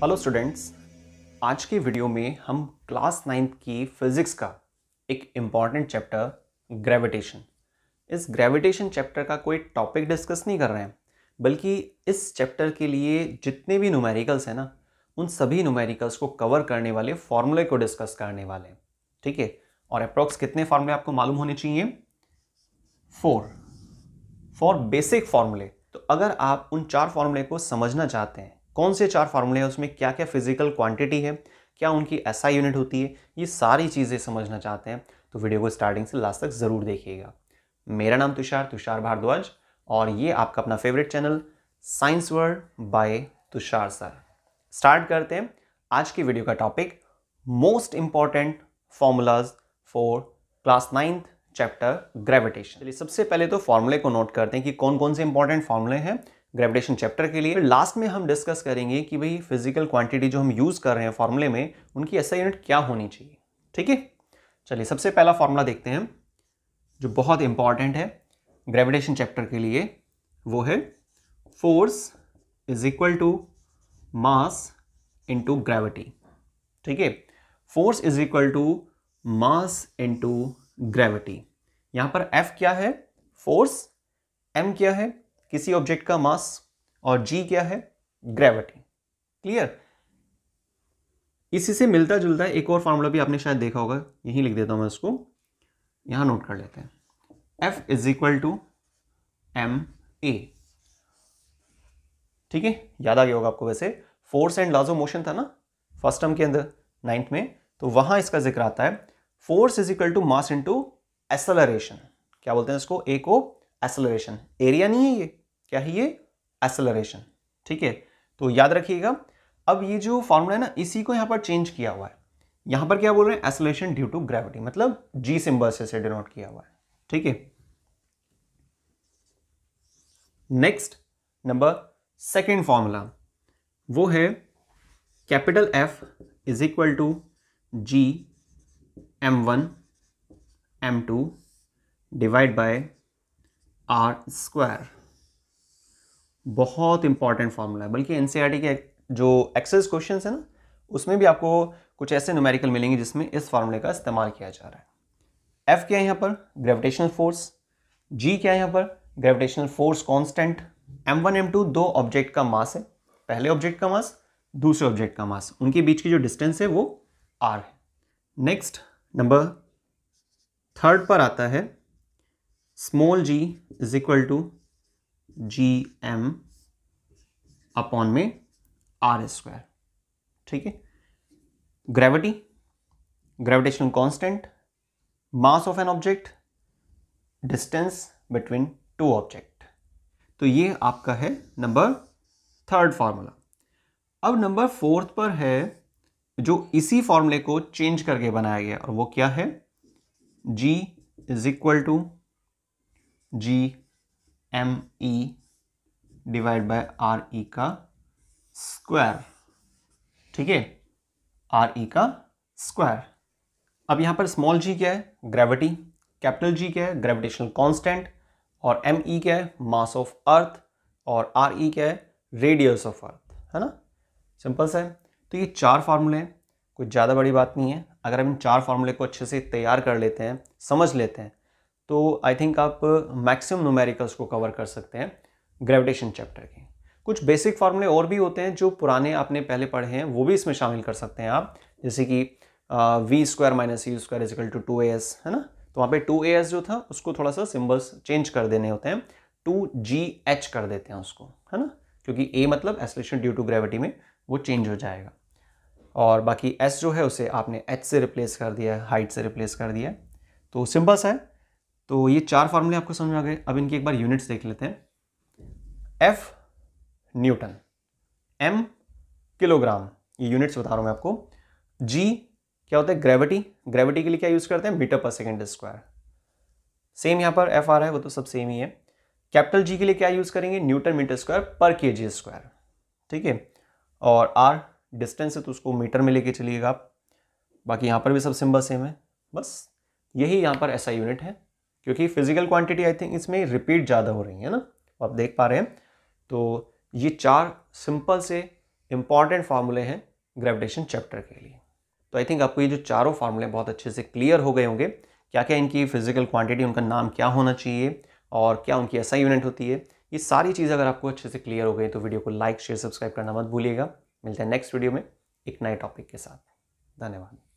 hello students आज के video में हम क्लास नाइन्थ की फिज़िक्स का एक इम्पॉर्टेंट चैप्टर ग्रेविटेशन इस ग्रेविटेशन चैप्टर का कोई टॉपिक डिस्कस नहीं कर रहे हैं बल्कि इस चैप्टर के लिए जितने भी नुमेरिकल्स हैं ना उन सभी नुमेरिकल्स को कवर करने वाले फॉर्मूले को डिस्कस करने वाले हैं ठीक है और अप्रॉक्स कितने फार्मूले आपको मालूम होने चाहिए फोर फॉर बेसिक फार्मूले तो अगर आप उन चार फार्मूले को समझना चाहते हैं कौन से चार फार्मूले हैं उसमें क्या क्या फिजिकल क्वांटिटी है क्या उनकी ऐसा यूनिट होती है ये सारी चीज़ें समझना चाहते हैं तो वीडियो को स्टार्टिंग से लास्ट तक ज़रूर देखिएगा मेरा नाम तुषार तुषार भारद्वाज और ये आपका अपना favourite channel science world by Tushar sir start करते हैं आज की वीडियो का topic most important formulas for class ninth chapter gravitation चलिए सबसे पहले तो फॉर्मूले को नोट करते हैं कि कौन कौन से इंपॉर्टेंट फॉर्मूले हैं ग्रेविटेशन चैप्टर के लिए लास्ट में हम डिस्कस करेंगे कि भाई फिजिकल क्वांटिटी जो हम यूज़ कर रहे हैं फॉर्मूले में उनकी ऐसा यूनिट क्या होनी चाहिए ठीक है चलिए सबसे पहला फॉर्मूला देखते हैं जो बहुत इंपॉर्टेंट है ग्रेविटेशन चैप्टर के लिए वो है force is equal to mass into gravity ठीक है force is equal to mass into gravity यहां पर एफ क्या है फोर्स एम क्या है किसी ऑब्जेक्ट का मास और जी क्या है ग्रेविटी क्लियर इसी से मिलता जुलता एक और फार्मूला भी आपने शायद देखा होगा यही लिख देता हूं मैं उसको यहां नोट कर लेते हैं F is equal to M A ठीक है याद आ गया होगा आपको वैसे फोर्स एंड ऑफ मोशन था ना फर्स्ट टर्म के अंदर नाइन्थ में तो वहां इसका जिक्र आता है force is equal to mass into acceleration क्या बोलते हैं इसको ए को एसलरेशन एरिया नहीं है ये क्या है ये एसलरेशन ठीक है तो याद रखिएगा अब ये जो फॉर्मूला है ना इसी को यहाँ पर चेंज किया हुआ है यहाँ पर क्या बोल रहे हैं एसलेशन ड्यू टू ग्रेविटी मतलब जी सिंबल से डिनोट किया हुआ है ठीक है नेक्स्ट नंबर सेकेंड फॉर्मूला वो है capital F is equal to G M one M two divide by R square बहुत इंपॉर्टेंट फार्मूला है बल्कि एनसीईआरटी e के जो एक्सेस क्वेश्चन है ना उसमें भी आपको कुछ ऐसे न्यूमेरिकल मिलेंगे जिसमें इस फार्मूले का इस्तेमाल किया जा रहा है एफ क्या है यहाँ पर ग्रेविटेशनल फोर्स जी क्या है यहाँ पर gravitational force constant M one M two दो ऑब्जेक्ट का मास है पहले ऑब्जेक्ट का मास दूसरे ऑब्जेक्ट का मास उनके बीच की जो डिस्टेंस है वो आर है नेक्स्ट नंबर थर्ड पर आता है small G is equal to G M upon में आर स्क्वायर ठीक है gravity gravitational constant mass of an object distance between two object तो ये आपका है नंबर थर्ड फार्मूला अब नंबर फोर्थ पर है जो इसी फॉर्मूले को चेंज करके बनाया गया और वो क्या है G is equal to G M E divide by R E का स्क्वायर ठीक है आर ई e का स्क्वायर अब यहां पर स्मॉल जी क्या है ग्रेविटी कैपिटल जी क्या है ग्रेविटेशनल constant और एम ई e क्या है मास ऑफ अर्थ और आर ई e क्या है रेडियस ऑफ अर्थ है ना सिंपल सा है तो ये चार फार्मूले हैं कुछ ज़्यादा बड़ी बात नहीं है अगर हम इन चार फार्मूले को अच्छे से तैयार कर लेते हैं समझ लेते हैं तो आई थिंक आप मैक्सिमम नोमेरिकल्स को कवर कर सकते हैं ग्रेविटेशन चैप्टर के कुछ बेसिक फार्मूले और भी होते हैं जो पुराने आपने पहले पढ़े हैं वो भी इसमें शामिल कर सकते हैं आप जैसे कि V square minus U square equal to two A S है ना तो वहाँ पे टू ए एस जो था उसको थोड़ा सा सिम्बल्स चेंज कर देने होते हैं टू जी एच कर देते हैं उसको है ना क्योंकि ए मतलब एसलेशन ड्यू टू ग्रेविटी में वो चेंज हो जाएगा और बाकी एस जो है उसे आपने एच से रिप्लेस कर दिया है हाइट से रिप्लेस कर दिया है तो सिंपल सा है तो ये चार फार्मूले आपको समझ में आ गए अब इनकी एक बार यूनिट्स देख लेते हैं एफ न्यूटन एम किलोग्राम ये यूनिट्स बता रहा हूँ मैं आपको जी क्या होता है ग्रेविटी ग्रेविटी के लिए क्या यूज़ करते हैं मीटर पर सेकेंड स्क्वायर सेम यहाँ पर एफ आ रहा है वो तो सब सेम ही है कैपिटल जी के लिए क्या यूज़ करेंगे न्यूटन मीटर स्क्वायर पर के जी स्क्वायर ठीक है और आर डिस्टेंस है तो उसको मीटर में लेके चलिएगा आप बाकी यहाँ पर भी सब सिम्बल सेम है बस यही यहाँ पर ऐसा यूनिट है क्योंकि फिजिकल क्वांटिटी आई थिंक इसमें रिपीट ज़्यादा हो रही है ना तो आप देख पा रहे हैं तो ये चार सिंपल से इम्पॉर्टेंट फार्मूले हैं ग्रेविटेशन चैप्टर के लिए तो आई थिंक आपको ये जो चारों फार्मूले बहुत अच्छे से क्लियर हो गए होंगे क्या क्या इनकी फिजिकल क्वांटिटी उनका नाम क्या होना चाहिए और क्या उनकी ऐसा यूनिट होती है ये सारी चीज़ अगर आपको अच्छे से क्लियर हो गई तो वीडियो को लाइक शेयर सब्सक्राइब करना मत भूलिएगा मिलते हैं नेक्स्ट वीडियो में एक नए टॉपिक के साथ धन्यवाद